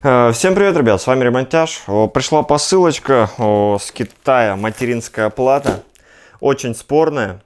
Э, всем привет, ребят, с вами Ремонтяж. Пришла посылочка с Китая, материнская плата, очень спорная.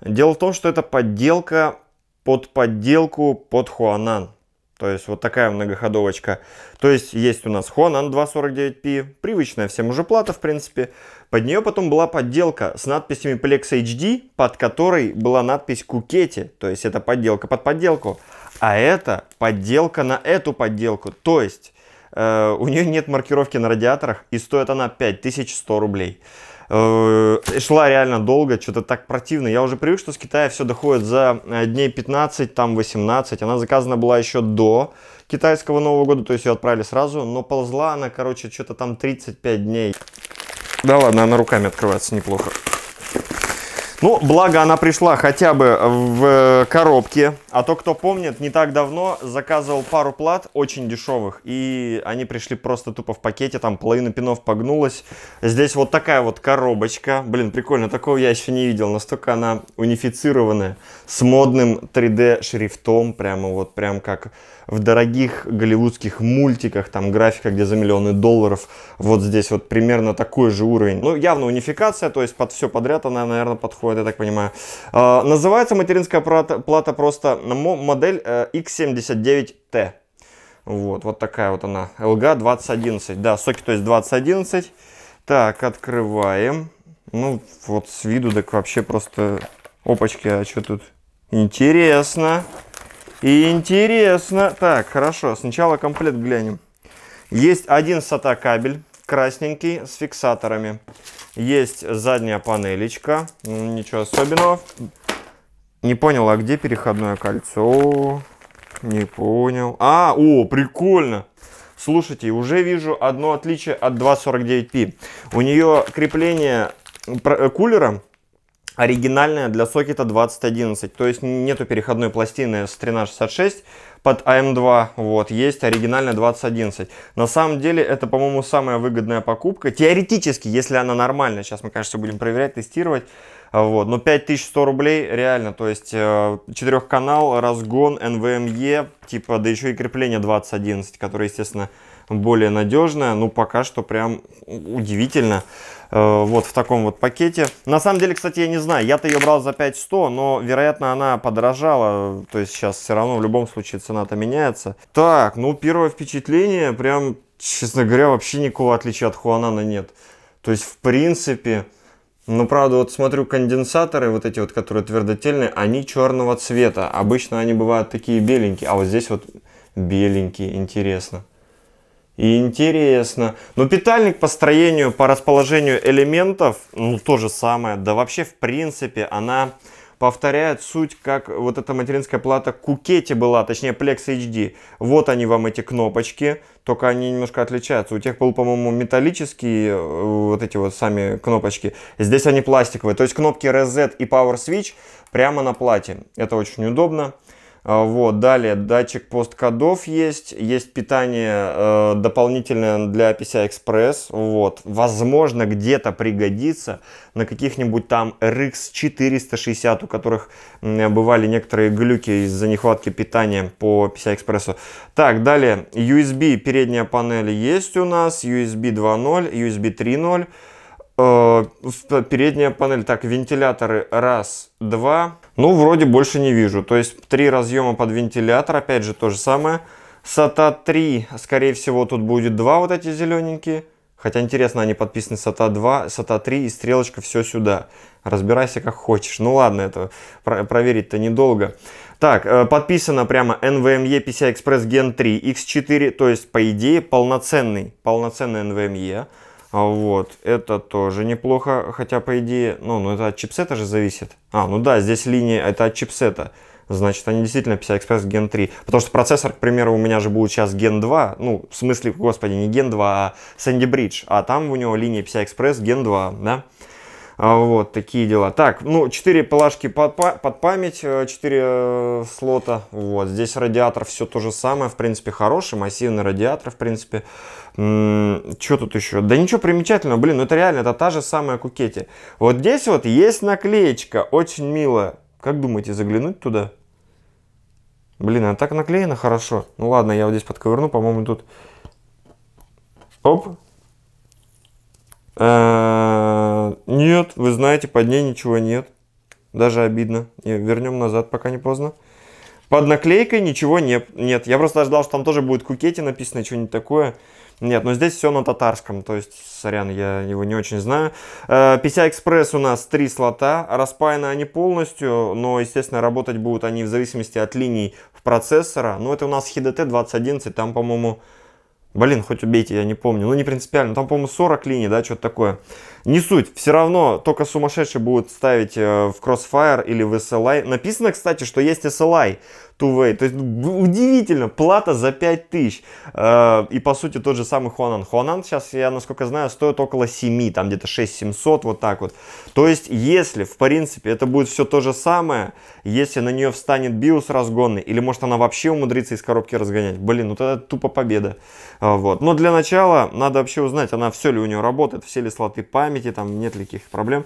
Дело в том, что это подделка под подделку под Хуанан. То есть вот такая многоходовочка. То есть есть у нас Хуанан 249P, привычная всем уже плата, в принципе. Под нее потом была подделка с надписями Plex HD, под которой была надпись Кукети. То есть это подделка под подделку а это подделка на эту подделку. То есть э, у нее нет маркировки на радиаторах, и стоит она 5100 рублей. Э, шла реально долго, что-то так противно. Я уже привык, что с Китая все доходит за э, дней 15, там 18. Она заказана была еще до китайского Нового года, то есть ее отправили сразу, но ползла она, короче, что-то там 35 дней. Да ладно, она руками открывается неплохо. Ну, благо она пришла хотя бы в э, коробке. А то, кто помнит, не так давно заказывал пару плат очень дешевых. И они пришли просто тупо в пакете, там половина пинов погнулась. Здесь вот такая вот коробочка. Блин, прикольно, такого я еще не видел. Настолько она унифицированная, с модным 3D шрифтом. Прямо вот, прям как в дорогих голливудских мультиках, там графика, где за миллионы долларов. Вот здесь вот примерно такой же уровень. Ну, явно унификация, то есть под все подряд она, наверное, подходит вот я так понимаю. А, называется материнская плата, просто модель X79T. Э, вот, вот такая вот она. LG 2011. Да, соки, то есть 2011. Так, открываем. Ну, вот с виду так вообще просто... Опачки, а что тут? Интересно. Интересно. Так, хорошо. Сначала комплект глянем. Есть один SATA кабель красненький с фиксаторами. Есть задняя панелечка, ничего особенного. Не понял, а где переходное кольцо? Не понял. А, о, прикольно. Слушайте, уже вижу одно отличие от 249P. У нее крепление э, кулера оригинальное для сокета 2011. То есть нету переходной пластины с 1366 под AM2, а вот, есть оригинальная 2011. На самом деле это, по-моему, самая выгодная покупка, теоретически, если она нормальная, сейчас мы, конечно, будем проверять, тестировать, вот, но 5100 рублей реально, то есть э, четырехканал, разгон, NVMe, эм типа, да еще и крепление 2011, которое, естественно, более надежная. Ну, пока что прям удивительно. Э, вот в таком вот пакете. На самом деле, кстати, я не знаю. Я-то ее брал за 5100, но, вероятно, она подорожала. То есть сейчас все равно в любом случае цена-то меняется. Так, ну, первое впечатление прям, честно говоря, вообще никакого отличия от Хуанана нет. То есть, в принципе... Ну, правда, вот смотрю, конденсаторы вот эти вот, которые твердотельные, они черного цвета. Обычно они бывают такие беленькие, а вот здесь вот беленькие, интересно и интересно. Но питальник по строению, по расположению элементов, ну, то же самое. Да вообще, в принципе, она повторяет суть, как вот эта материнская плата Кукете была, точнее Plex HD. Вот они вам эти кнопочки, только они немножко отличаются. У тех был, по-моему, металлические э, вот эти вот сами кнопочки. Здесь они пластиковые. То есть кнопки Reset и Power Switch прямо на плате. Это очень удобно. А, вот, далее датчик посткодов есть, есть питание э, дополнительное для PCI Express, вот, возможно где-то пригодится на каких-нибудь там RX 460, у которых э, бывали некоторые глюки из-за нехватки питания по PCI Express. Так, далее, USB передняя панель есть у нас, USB 2.0, USB 3.0. Э, передняя панель, так, вентиляторы, раз, два. Ну, вроде больше не вижу. То есть, три разъема под вентилятор, опять же, то же самое. SATA 3, скорее всего, тут будет два вот эти зелененькие. Хотя интересно, они подписаны SATA 2, SATA 3 и стрелочка все сюда. Разбирайся как хочешь. Ну ладно, это про проверить-то недолго. Так, э, подписано прямо NVMe PCI Express Gen 3 X4, то есть, по идее, полноценный, полноценный NVMe. А вот, это тоже неплохо, хотя по идее, ну, ну это от чипсета же зависит. А, ну да, здесь линии это от чипсета. Значит, они действительно PCI-Express Gen 3. Потому что процессор, к примеру, у меня же будет сейчас Gen 2. Ну, в смысле, господи, не Gen 2, а Sandy Bridge. А там у него линия PCI-Express Gen 2, да? А вот, такие дела. Так, ну, 4 плашки под, под память, 4 э, э, слота. Вот, здесь радиатор все то же самое, в принципе, хороший, массивный радиатор, в принципе. Что тут еще? Да ничего примечательного, блин, ну это реально, это та же самая кукетти. Вот здесь вот есть наклеечка, очень милая. Как думаете, заглянуть туда? Блин, а так наклеено хорошо. Ну ладно, я вот здесь подковырну, по-моему, тут... Оп. Э нет, вы знаете, под ней ничего нет. Даже обидно. Не, вернем назад, пока не поздно. Под наклейкой ничего не, нет. Я просто ожидал, что там тоже будет кукети написано, что-нибудь такое. Нет, но здесь все на татарском, то есть, сорян, я его не очень знаю. PCI э, Express у нас три слота, распаяны они полностью, но, естественно, работать будут они в зависимости от линий в процессора. Но ну, это у нас HDT 2011, там, по-моему, блин, хоть убейте, я не помню, ну не принципиально, там, по-моему, 40 линий, да, что-то такое. Не суть, все равно только сумасшедшие будут ставить э, в Crossfire или в SLI. Написано, кстати, что есть SLI two-way. То есть ну, удивительно, плата за 5000. Э, и по сути тот же самый Хонан. Хонан сейчас, я насколько знаю, стоит около 7, там где-то 6700, вот так вот. То есть если, в принципе, это будет все то же самое, если на нее встанет биос разгонный, или может она вообще умудрится из коробки разгонять, блин, ну тогда тупо победа. Э, вот. Но для начала надо вообще узнать, она все ли у нее работает, все ли слоты память памяти, там нет никаких проблем.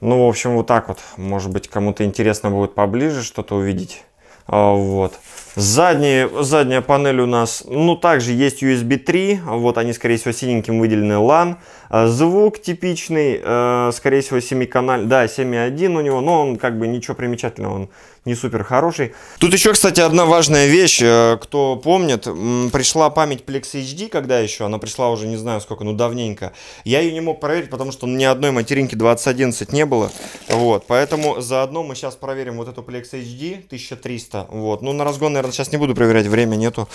Ну, в общем, вот так вот. Может быть, кому-то интересно будет поближе что-то увидеть. А, вот. Задние, задняя панель у нас, ну, также есть USB 3, вот они, скорее всего, синеньким выделены LAN. Э, звук типичный, э, скорее всего, 7 канал, да, 7.1 у него, но он как бы ничего примечательного, он не супер хороший. Тут еще, кстати, одна важная вещь, э, кто помнит, пришла память Plex HD, когда еще, она пришла уже не знаю сколько, ну, давненько. Я ее не мог проверить, потому что ни одной материнки 2011 не было, вот, поэтому заодно мы сейчас проверим вот эту Plex HD 1300, вот, ну, на разгонный наверное, сейчас не буду проверять, время нету.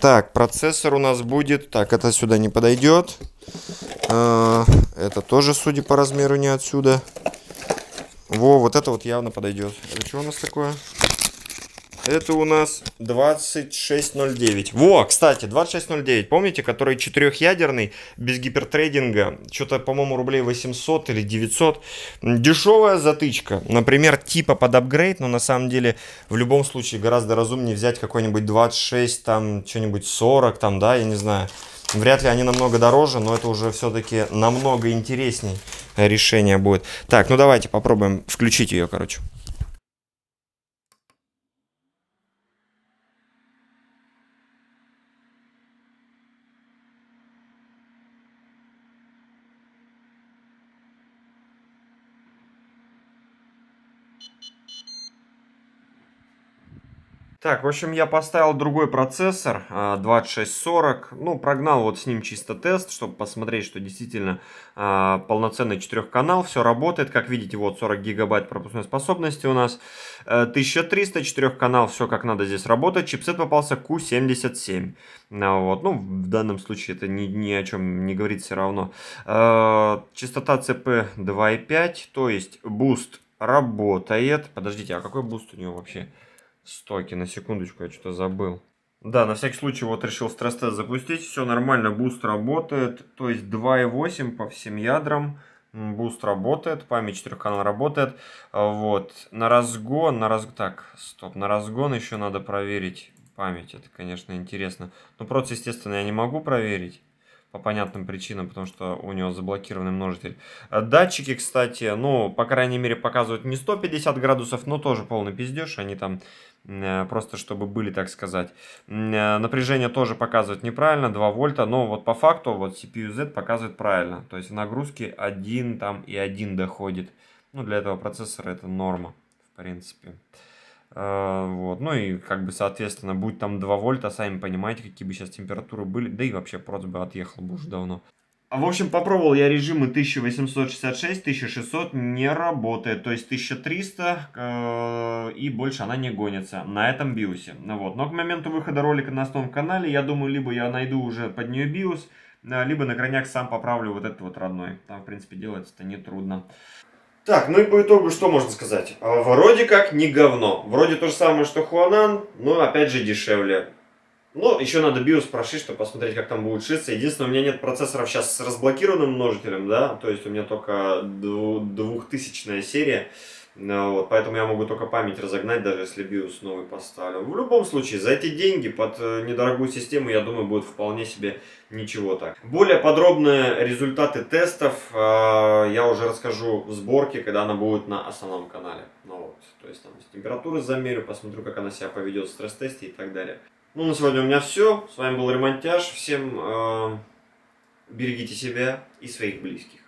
Так, процессор у нас будет... Так, это сюда не подойдет. А, это тоже, судя по размеру, не отсюда. Во, вот это вот явно подойдет. Это что у нас такое? Это у нас 2609. Во, кстати, 2609, помните, который четырехъядерный, без гипертрейдинга, что-то, по-моему, рублей 800 или 900. Дешевая затычка, например, типа под апгрейд, но на самом деле в любом случае гораздо разумнее взять какой-нибудь 26, там, что-нибудь 40, там, да, я не знаю. Вряд ли они намного дороже, но это уже все-таки намного интереснее решение будет. Так, ну давайте попробуем включить ее, короче. Так, в общем, я поставил другой процессор, 2640. А, ну, прогнал вот с ним чисто тест, чтобы посмотреть, что действительно а, полноценный четырехканал, все работает. Как видите, вот 40 гигабайт пропускной способности у нас. 1300 э, четырехканал, все как надо здесь работает. Чипсет попался Q77. А, вот, ну, в данном случае это ни, ни о чем не говорит все равно. Э, частота CP 2.5, то есть буст работает. Подождите, а какой буст у него вообще? стоки. На секундочку, я что-то забыл. Да, на всякий случай вот решил стресс-тест запустить. Все нормально, буст работает. То есть 2.8 по всем ядрам. Буст работает, память 4 канал работает. А, вот, на разгон, на разгон, так, стоп, на разгон еще надо проверить память. Это, конечно, интересно. Но проц, естественно, я не могу проверить по понятным причинам, потому что у него заблокированный множитель. Э, датчики, кстати, ну, по крайней мере, показывают не 150 градусов, но тоже полный пиздеж, они там э, просто чтобы были, так сказать. Э, напряжение тоже показывает неправильно, 2 вольта, но вот по факту вот CPU-Z показывает правильно, то есть нагрузки нагрузке 1 там и 1 доходит. Ну, для этого процессора это норма, в принципе. Э, вот. Ну и, как бы, соответственно, будь там 2 вольта, сами понимаете, какие бы сейчас температуры были. Да и вообще просто бы отъехал бы уже давно. А, в общем, попробовал я режимы 1866-1600, не работает. То есть 1300 э, и больше она не гонится на этом биосе. Ну вот. Но к моменту выхода ролика на основном канале, я думаю, либо я найду уже под нее биос, э, либо на крайняк сам поправлю вот этот вот родной. Там, в принципе, делается это нетрудно. Так, ну и по итогу что можно сказать? А, вроде как не говно. Вроде то же самое, что Хуанан, но опять же дешевле. Ну, еще надо BIOS прошить, чтобы посмотреть, как там будет шиться. Единственное, у меня нет процессоров сейчас с разблокированным множителем, да, то есть у меня только двухтысячная серия. Ну, вот, поэтому я могу только память разогнать, даже если BIOS новый поставлю. В любом случае, за эти деньги под э, недорогую систему, я думаю, будет вполне себе ничего так. Более подробные результаты тестов э, я уже расскажу в сборке, когда она будет на основном канале. Ну, вот, то есть там температуры замерю, посмотрю, как она себя поведет в стресс-тесте и так далее. Ну, на сегодня у меня все. С вами был Ремонтяж. Всем э, берегите себя и своих близких.